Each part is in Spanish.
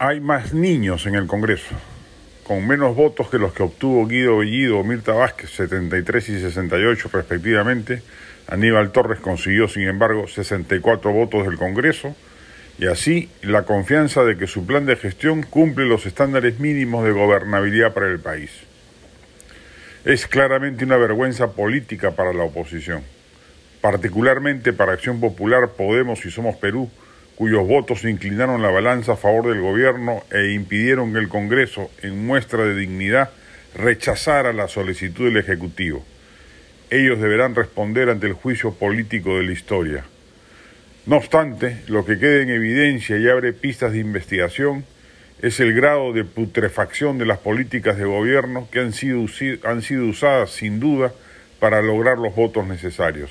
hay más niños en el Congreso, con menos votos que los que obtuvo Guido Bellido o Mirta Vázquez, 73 y 68 respectivamente. Aníbal Torres consiguió, sin embargo, 64 votos del Congreso y así la confianza de que su plan de gestión cumple los estándares mínimos de gobernabilidad para el país. Es claramente una vergüenza política para la oposición, particularmente para Acción Popular, Podemos y Somos Perú, cuyos votos inclinaron la balanza a favor del gobierno e impidieron que el Congreso, en muestra de dignidad, rechazara la solicitud del Ejecutivo. Ellos deberán responder ante el juicio político de la historia. No obstante, lo que queda en evidencia y abre pistas de investigación es el grado de putrefacción de las políticas de gobierno que han sido, han sido usadas sin duda para lograr los votos necesarios.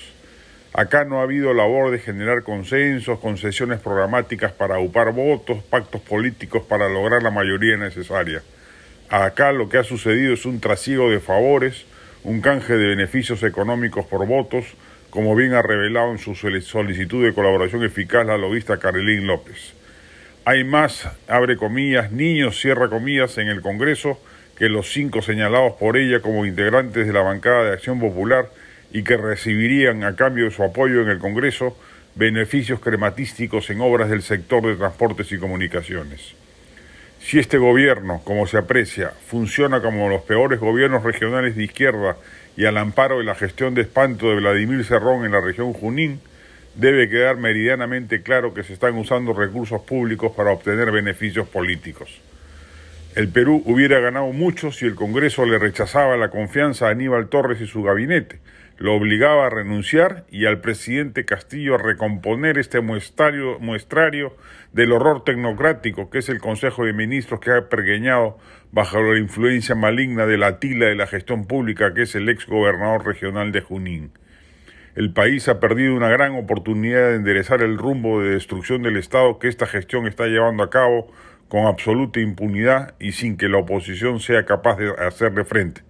Acá no ha habido labor de generar consensos, concesiones programáticas para aupar votos, pactos políticos para lograr la mayoría necesaria. Acá lo que ha sucedido es un trasiego de favores, un canje de beneficios económicos por votos, como bien ha revelado en su solicitud de colaboración eficaz la lobista Carolín López. Hay más, abre comillas, niños, cierra comillas, en el Congreso que los cinco señalados por ella como integrantes de la bancada de Acción Popular y que recibirían a cambio de su apoyo en el Congreso beneficios crematísticos en obras del sector de transportes y comunicaciones. Si este gobierno, como se aprecia, funciona como los peores gobiernos regionales de izquierda y al amparo de la gestión de espanto de Vladimir Cerrón en la región Junín, debe quedar meridianamente claro que se están usando recursos públicos para obtener beneficios políticos. El Perú hubiera ganado mucho si el Congreso le rechazaba la confianza a Aníbal Torres y su gabinete, lo obligaba a renunciar y al presidente Castillo a recomponer este muestrario, del horror tecnocrático que es el Consejo de Ministros que ha pergueñado bajo la influencia maligna de la tila de la gestión pública que es el ex gobernador regional de Junín. El país ha perdido una gran oportunidad de enderezar el rumbo de destrucción del Estado que esta gestión está llevando a cabo con absoluta impunidad y sin que la oposición sea capaz de hacerle frente.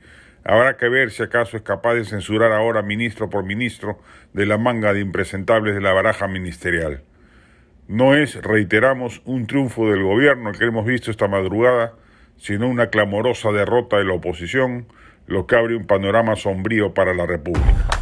Habrá que ver si acaso es capaz de censurar ahora ministro por ministro de la manga de impresentables de la baraja ministerial. No es, reiteramos, un triunfo del gobierno que hemos visto esta madrugada, sino una clamorosa derrota de la oposición, lo que abre un panorama sombrío para la República.